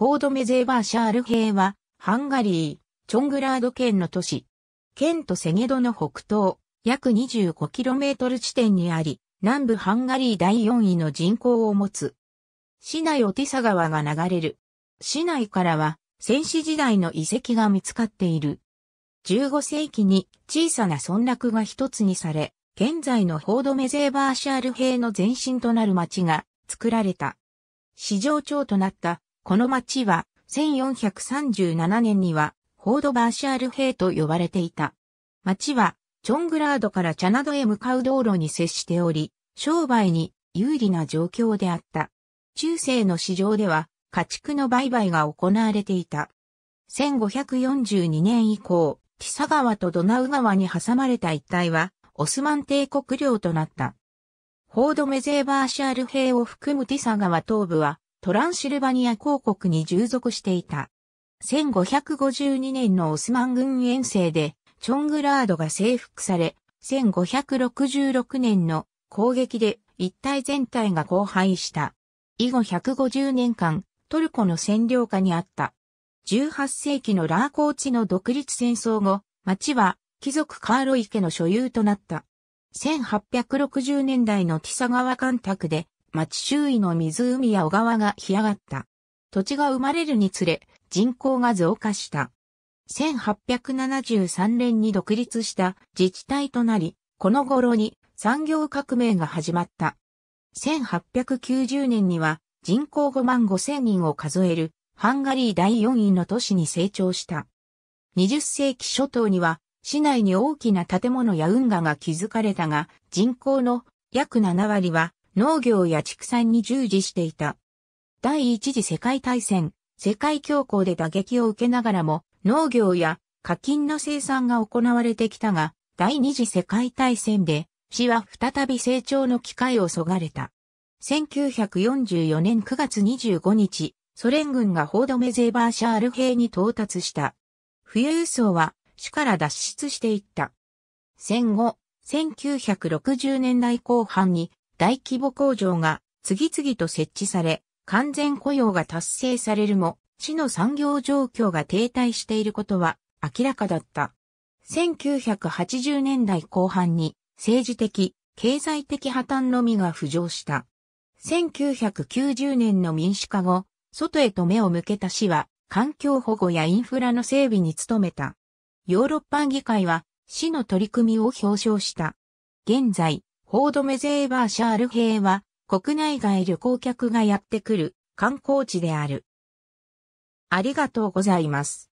ホードメゼーバーシャール兵は、ハンガリー、チョングラード県の都市。県とセゲドの北東、約 25km 地点にあり、南部ハンガリー第4位の人口を持つ。市内オティサ川が流れる。市内からは、戦死時代の遺跡が見つかっている。15世紀に小さな村落が一つにされ、現在のホードメゼーバーシャール兵の前身となる町が作られた。市場長となったこの町は1437年にはホードバーシャール兵と呼ばれていた。町はチョングラードからチャナドへ向かう道路に接しており、商売に有利な状況であった。中世の市場では家畜の売買が行われていた。1542年以降、ティサ川とドナウ川に挟まれた一帯は、オスマン帝国領となった。ホードメゼーバーシャール兵を含むティサ川東部は、トランシルバニア公国に従属していた。1552年のオスマン軍遠征で、チョングラードが征服され、1566年の攻撃で一帯全体が荒廃した。以後150年間、トルコの占領下にあった。18世紀のラーコーチの独立戦争後、町は貴族カーロイ家の所有となった。1860年代のティサ川干拓で町周囲の湖や小川が干上がった。土地が生まれるにつれ、人口が増加した。1873年に独立した自治体となり、この頃に産業革命が始まった。1890年には人口5万5千人を数えるハンガリー第4位の都市に成長した。20世紀初頭には市内に大きな建物や運河が築かれたが人口の約7割は農業や畜産に従事していた。第一次世界大戦、世界恐慌で打撃を受けながらも、農業や課金の生産が行われてきたが、第二次世界大戦で、市は再び成長の機会をそがれた。1944年9月25日、ソ連軍がホードメゼーバーシャール兵に到達した。冬輸送は市から脱出していった。戦後、1960年代後半に大規模工場が次々と設置され、完全雇用が達成されるも、市の産業状況が停滞していることは明らかだった。1980年代後半に政治的、経済的破綻のみが浮上した。1990年の民主化後、外へと目を向けた市は、環境保護やインフラの整備に努めた。ヨーロッパ議会は、市の取り組みを表彰した。現在、ホードメゼーバーシャール兵は、国内外旅行客がやってくる観光地である。ありがとうございます。